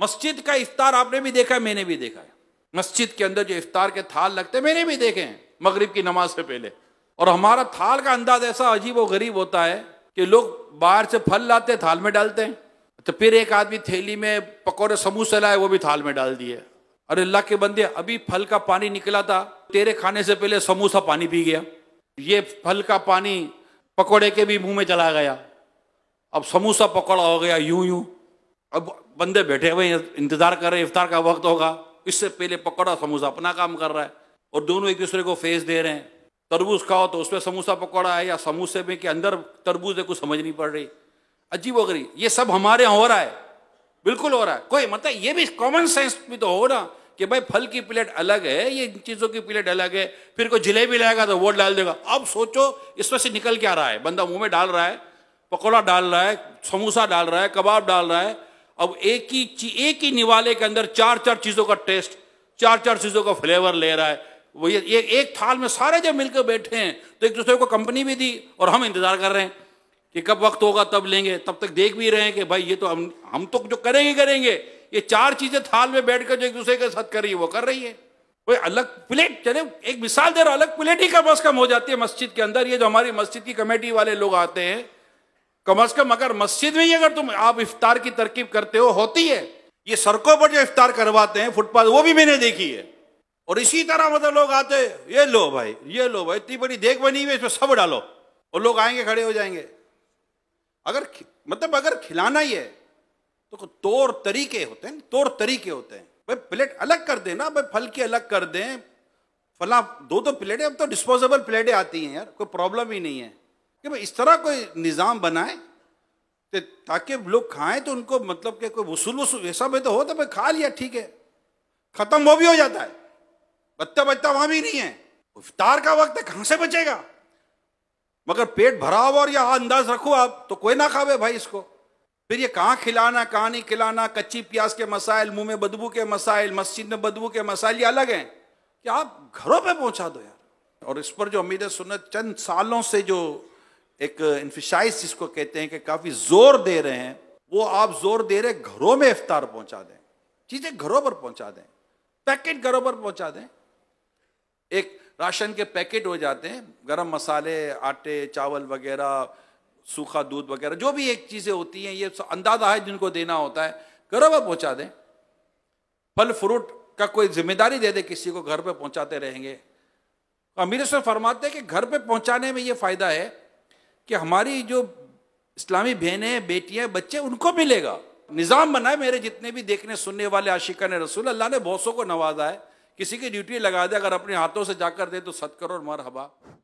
मस्जिद का इफ्तार आपने भी देखा है मैंने भी देखा है मस्जिद के अंदर जो इफ्तार के थाल लगते मैंने भी देखे हैं मगरिब की नमाज से पहले और हमारा थाल का अंदाज ऐसा अजीब और गरीब होता है कि लोग बाहर से फल लाते थाल में डालते हैं तो फिर एक आदमी थैली में पकौड़े समोसे लाए वो भी थाल में डाल दिए अरे अल्लाह के बंदे अभी फल का पानी निकला था तेरे खाने से पहले समोसा पानी पी गया ये फल का पानी पकौड़े के भी मुंह में चला गया अब समोसा पकौड़ा हो गया यूं यूं अब बंदे बैठे हुए इंतजार कर रहे इफ्तार का वक्त होगा इससे पहले पकौड़ा समोसा अपना काम कर रहा है और दोनों एक दूसरे को फेस दे रहे हैं तरबूज खाओ तो उसमें समोसा पकौड़ा है या समोसे में के अंदर तरबूज है कुछ समझ नहीं पड़ रही अजीब वगरी ये सब हमारे यहाँ हो रहा है बिल्कुल हो रहा है कोई मतलब ये भी कॉमन सेंस भी तो हो ना कि भाई फल की प्लेट अलग है ये इन चीज़ों की प्लेट अलग है फिर कोई जलेबी लाएगा तो वो डाल देगा अब सोचो इसमें से निकल क्या रहा है बंदा मुंह में डाल रहा है पकौड़ा डाल रहा है समोसा डाल रहा है कबाब डाल रहा है अब एक ही एक ही निवाले के अंदर चार चार चीज़ों का टेस्ट चार चार चीज़ों का फ्लेवर ले रहा है वो ये एक एक थाल में सारे जब मिलकर बैठे हैं तो एक दूसरे को कंपनी भी दी और हम इंतज़ार कर रहे हैं कि कब वक्त होगा तब लेंगे तब तक देख भी रहे हैं कि भाई ये तो हम हम तो जो करेंगे करेंगे ये चार चीज़ें थाल में बैठ कर जो एक दूसरे के साथ कर रही है वो कर रही है कोई अलग प्लेट चले एक मिसाल दे रहा अलग प्लेट ही कम अज कम हो जाती है मस्जिद के अंदर ये जो हमारी मस्जिद की कमेटी वाले लोग आते हैं कम अज कम अगर मस्जिद में ही अगर तुम आप इफ्तार की तरकीब करते हो होती है ये सड़कों पर जो इफ्तार करवाते हैं फुटपाथ वो भी मैंने देखी है और इसी तरह मतलब लोग आते ये लो भाई ये लो भाई इतनी बड़ी देख बनी हुई इसमें सब डालो और लोग आएंगे खड़े हो जाएंगे अगर मतलब अगर खिलाना ही है तो तौर तरीके होते हैं तौर तरीके होते हैं भाई प्लेट अलग कर दें ना भाई फल की अलग कर दें फला दो दो प्लेटें अब तो डिस्पोजेबल प्लेटें आती हैं यार कोई प्रॉब्लम ही नहीं है कि भाई इस तरह कोई निज़ाम बनाए ताकि लोग खाएं तो उनको मतलब कि कोई वसूल वसूल ऐसा में तो हो तो भाई खा लिया ठीक है ख़त्म वो भी हो जाता है बत्ता बत्ता वहाँ भी नहीं है इफ्तार का वक्त है कहाँ से बचेगा मगर पेट भरा हुआ और यह अंदाज रखो आप तो कोई ना खावे भाई इसको फिर ये कहाँ खिलाना कहाँ नहीं खिलाना कच्ची प्याज के मसाइल मुंह में बदबू के मसाइल मस्जिद में बदबू के मसाइल ये अलग हैं कि आप घरों पे पहुंचा दो यार और इस पर जो अमीर सुनत चंद सालों से जो एक इन्फिशाइज जिसको कहते हैं कि काफ़ी जोर दे रहे हैं वो आप जोर दे रहे घरों में इफ्तार पहुंचा दें चीज़ें घरों पर पहुंचा दें पैकेट घरों पर पहुंचा दें एक राशन के पैकेट हो जाते हैं गरम मसाले आटे चावल वगैरह सूखा दूध वगैरह जो भी एक चीज़ें होती हैं ये अंदाज़ा है जिनको देना होता है घरों पर पहुँचा दें फल फ्रूट का कोई जिम्मेदारी दे दे किसी को घर पर पहुँचाते रहेंगे अमीर फरमाते हैं कि घर पर पहुँचाने में ये फ़ायदा है कि हमारी जो इस्लामी बहनें बेटियां बच्चे उनको मिलेगा निज़ाम बनाए मेरे जितने भी देखने सुनने वाले आशिका ने रसूल अल्लाह ने बहुसों को नवाजा है किसी की ड्यूटी लगा दे अगर अपने हाथों से जाकर दे तो सत करो और मर हबा